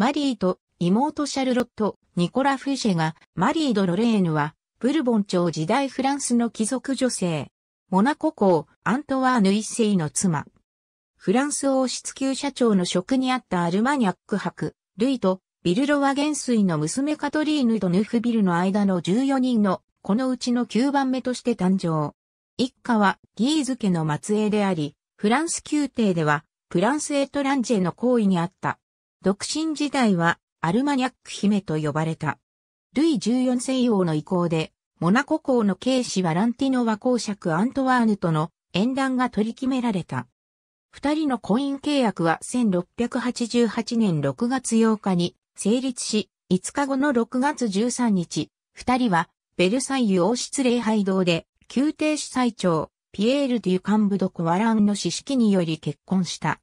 マリーと妹シャルロット、ニコラ・フィシェが、マリー・ド・ロレーヌは、ブルボン朝時代フランスの貴族女性。モナコ公、アントワーヌ一世の妻。フランス王室級社長の職にあったアルマニャック博、ルイと、ビルロワ元帥の娘カトリーヌとヌフビルの間の14人の、このうちの9番目として誕生。一家は、ギーズ家の末裔であり、フランス宮廷では、プランス・エトランジェの行為にあった、独身時代はアルマニャック姫と呼ばれた。ルイ14世王の意向で、モナコ公の警視はランティノワ公爵アントワーヌとの縁談が取り決められた。二人の婚姻契約は1688年6月8日に成立し、5日後の6月13日、二人はベルサイユ王室礼拝堂で宮廷主催長、ピエール・デュカンブ・ド・コワランの指式により結婚した。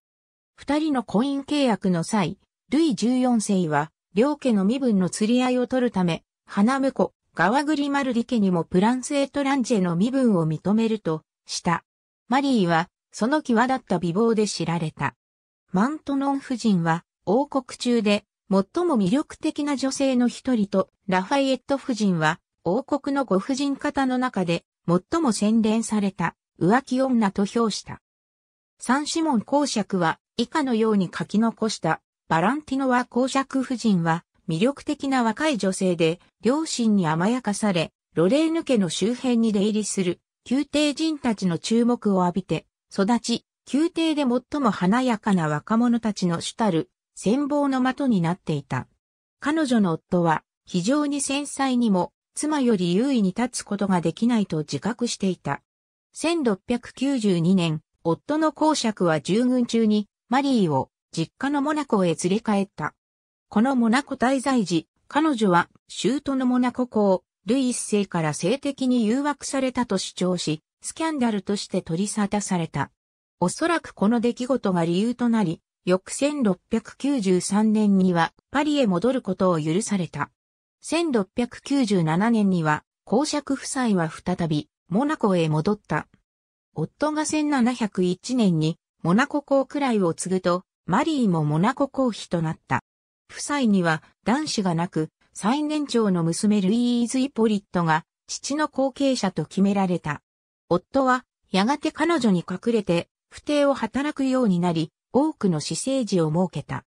二人の婚姻契約の際、ルイ14世は、両家の身分の釣り合いを取るため、花婿、ガワグリマルディ家にもプランスエトランジェの身分を認めると、した。マリーは、その際立った美貌で知られた。マントノン夫人は、王国中で、最も魅力的な女性の一人と、ラファイエット夫人は、王国のご婦人方の中で、最も洗練された、浮気女と評した。サンシモン公爵は、以下のように書き残した。バランティノワ公爵夫人は魅力的な若い女性で、両親に甘やかされ、ロレーヌ家の周辺に出入りする、宮廷人たちの注目を浴びて、育ち、宮廷で最も華やかな若者たちの主たる、戦望の的になっていた。彼女の夫は、非常に繊細にも、妻より優位に立つことができないと自覚していた。1692年、夫の公爵は従軍中に、マリーを実家のモナコへ連れ帰った。このモナコ滞在時、彼女は、ー都のモナコ公、ルイ一世から性的に誘惑されたと主張し、スキャンダルとして取り沙汰された。おそらくこの出来事が理由となり、翌1693年にはパリへ戻ることを許された。1697年には公爵夫妻は再びモナコへ戻った。夫が1701年にモナコ公くらいを継ぐとマリーもモナコ公妃となった。夫妻には男子がなく、最年長の娘ルイーズ・イポリットが父の後継者と決められた。夫はやがて彼女に隠れて不定を働くようになり、多くの私生児を設けた。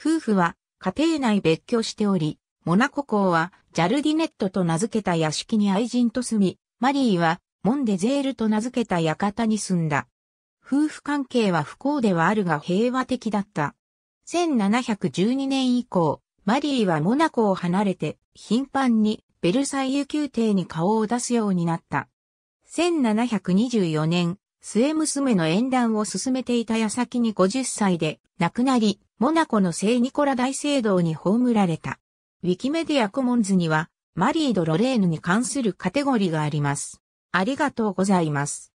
夫婦は家庭内別居しており、モナコ公はジャルディネットと名付けた屋敷に愛人と住み、マリーはモンデゼールと名付けた館に住んだ。夫婦関係は不幸ではあるが平和的だった。1712年以降、マリーはモナコを離れて、頻繁にベルサイユ宮廷に顔を出すようになった。1724年、末娘の縁談を進めていた矢先に50歳で亡くなり、モナコの聖ニコラ大聖堂に葬られた。ウィキメディアコモンズには、マリー・ド・ロレーヌに関するカテゴリーがあります。ありがとうございます。